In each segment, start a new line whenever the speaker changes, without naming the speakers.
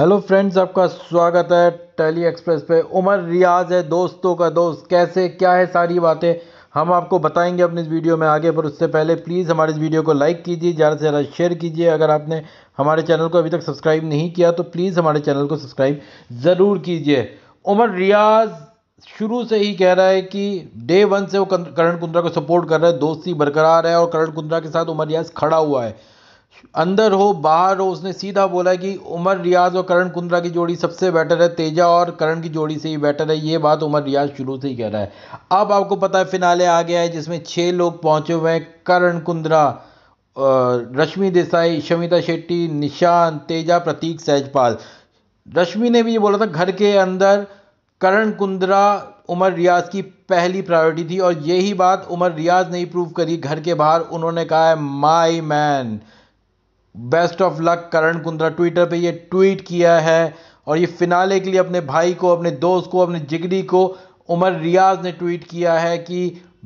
hello friends आपका स्वागत है टेली एक्सप्रेस पे उमर रियाज है दोस्तों का दोस्त कैसे क्या है सारी बातें हम आपको बताएंगे अपने इस वीडियो में आगे पर उससे पहले प्लीज़ हमारे इस वीडियो को लाइक कीजिए ज़्यादा से ज़्यादा शेयर कीजिए अगर आपने हमारे चैनल को अभी तक सब्सक्राइब नहीं किया तो प्लीज़ हमारे चैनल को सब्सक्राइब ज़रूर कीजिए उमर रियाज शुरू से ही कह रहा है कि डे वन से वो करण कुंद्रा को सपोर्ट कर रहा है दोस्ती बरकरार है और करण कुंद्रा के साथ उमर रियाज खड़ा हुआ है अंदर हो बाहर हो उसने सीधा बोला कि उमर रियाज और करण कुंद्रा की जोड़ी सबसे बेटर है तेजा और करण की जोड़ी से ही बेटर है ये बात उमर रियाज शुरू से ही कह रहा है अब आपको पता है फिनाले आ गया है जिसमें छः लोग पहुंचे हुए हैं करण कुंद्रा रश्मि देसाई शमिता शेट्टी निशान तेजा प्रतीक सहजपाल रश्मि ने भी ये बोला था घर के अंदर करण कुंद्रा उमर रियाज की पहली प्रायोरिटी थी और यही बात उमर रियाज ने ही प्रूव करी घर के बाहर उन्होंने कहा है my man best of luck Karan Kundra Twitter पे ये ट्वीट किया है और ये फिनाले के लिए अपने भाई को अपने दोस्त को अपने जिगरी को उमर रियाज ने ट्वीट किया है कि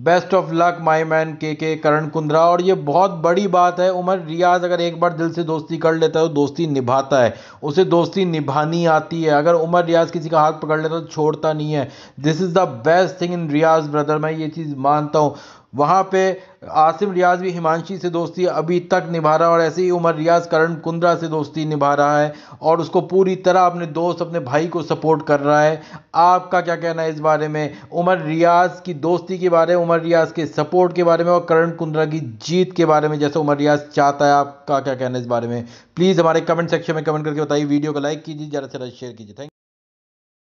best of luck my man के के करण कुंद्रा और ये बहुत बड़ी बात है उमर रियाज अगर एक बार दिल से दोस्ती कर लेता है तो दोस्ती निभाता है उसे दोस्ती निभानी आती है अगर उमर रियाज किसी का हाथ पकड़ लेता है तो छोड़ता नहीं है this is the best thing in Riyaz brother मैं ये चीज़ मानता हूँ वहाँ पे आसिम रियाज भी हिमांशी से दोस्ती अभी तक निभा रहा है और ऐसे ही उमर रियाज करण कुंद्रा से दोस्ती निभा रहा है और उसको पूरी तरह अपने दोस्त अपने भाई को सपोर्ट कर रहा है आपका क्या कहना है इस बारे में उमर रियाज की दोस्ती के बारे में उमर रियाज के सपोर्ट के बारे में और करण कुंद्रा की जीत के बारे में जैसे उमर रियाज चाहता है आपका क्या कहना है इस बारे में प्लीज़ हमारे कमेंट सेक्शन में कमेंट करके बताइए वीडियो को लाइक कीजिए ज़्यादा से ज़्यादा शेयर कीजिए थैंक